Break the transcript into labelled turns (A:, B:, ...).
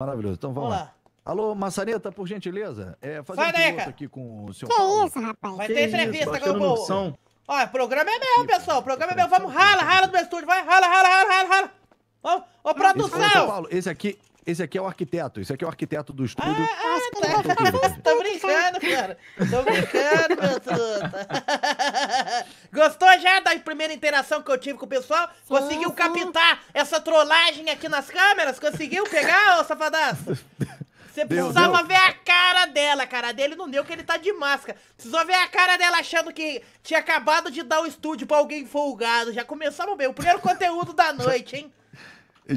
A: Maravilhoso. Então vamos Olá. lá. Alô, Maçaneta, por gentileza. É, fazer Sai um daí, cara. aqui com o senhor. Que
B: Paulo. isso, rapaz? Vai que ter entrevista com o Ó, o programa é meu, pessoal. O programa é meu. Vamos, rala, rala do meu estúdio. Vai, rala, rala, rala, rala, rala. Ô, é produção! Esse, Paulo,
A: esse aqui, esse aqui é o arquiteto. Esse aqui é o arquiteto do estúdio. Ah, ah tá. tá
B: Tô brincando, cara. Tô brincando, meu truta. Gostou já da primeira interação que eu tive com o pessoal? Conseguiu captar essa trollagem aqui nas câmeras? Conseguiu pegar, ô safadaço? Você precisava ver a cara dela, cara. dele não deu que ele tá de máscara. Precisou ver a cara dela achando que tinha acabado de dar o um estúdio pra alguém folgado. Já começamos bem. O primeiro conteúdo da noite, hein?